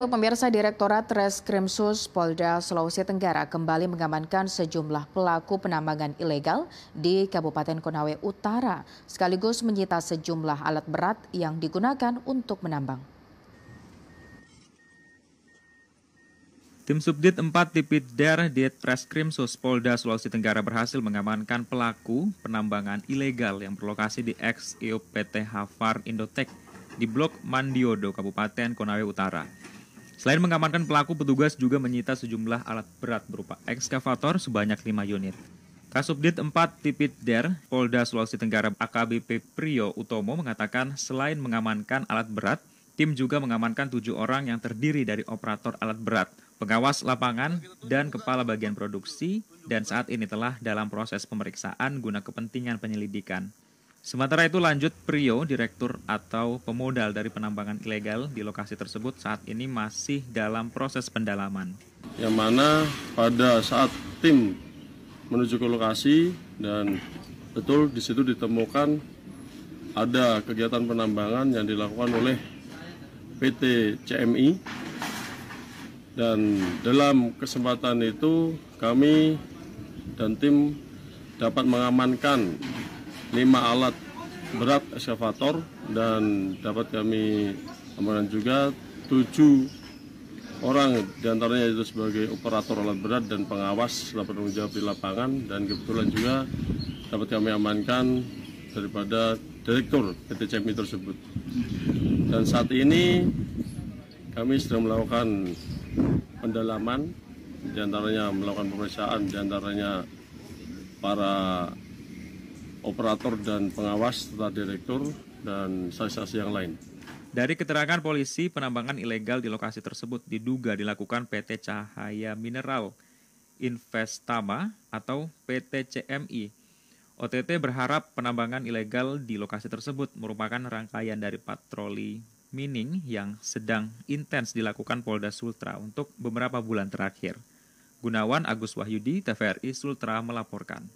Pemirsa Direktorat Reskrim Sus Polda Sulawesi Tenggara kembali mengamankan sejumlah pelaku penambangan ilegal di Kabupaten Konawe Utara, sekaligus menyita sejumlah alat berat yang digunakan untuk menambang. Tim Subdit 4 Tipit Der Diet Sus Polda Sulawesi Tenggara berhasil mengamankan pelaku penambangan ilegal yang berlokasi di ex-IOPT Hafar Indotek di Blok Mandiodo, Kabupaten Konawe Utara. Selain mengamankan pelaku, petugas juga menyita sejumlah alat berat berupa ekskavator sebanyak 5 unit. Kasubdit 4 Tipit Der, Polda Sulawesi Tenggara AKBP Prio Utomo mengatakan selain mengamankan alat berat, tim juga mengamankan tujuh orang yang terdiri dari operator alat berat, pengawas lapangan, dan kepala bagian produksi, dan saat ini telah dalam proses pemeriksaan guna kepentingan penyelidikan. Sementara itu lanjut Prio, Direktur atau pemodal dari penambangan ilegal di lokasi tersebut saat ini masih dalam proses pendalaman. Yang mana pada saat tim menuju ke lokasi dan betul di situ ditemukan ada kegiatan penambangan yang dilakukan oleh PT CMI dan dalam kesempatan itu kami dan tim dapat mengamankan lima alat berat eskavator dan dapat kami amankan juga tujuh orang diantaranya itu sebagai operator alat berat dan pengawas dapat bertanggung jawab di lapangan dan kebetulan juga dapat kami amankan daripada direktur PT CMI tersebut dan saat ini kami sedang melakukan pendalaman diantaranya melakukan pemeriksaan diantaranya para operator dan pengawas serta direktur dan saksi-saksi yang lain. Dari keterangan polisi, penambangan ilegal di lokasi tersebut diduga dilakukan PT Cahaya Mineral Investama atau PT CMI. OTT berharap penambangan ilegal di lokasi tersebut merupakan rangkaian dari patroli mining yang sedang intens dilakukan Polda Sultra untuk beberapa bulan terakhir. Gunawan Agus Wahyudi, TVRI Sultra melaporkan.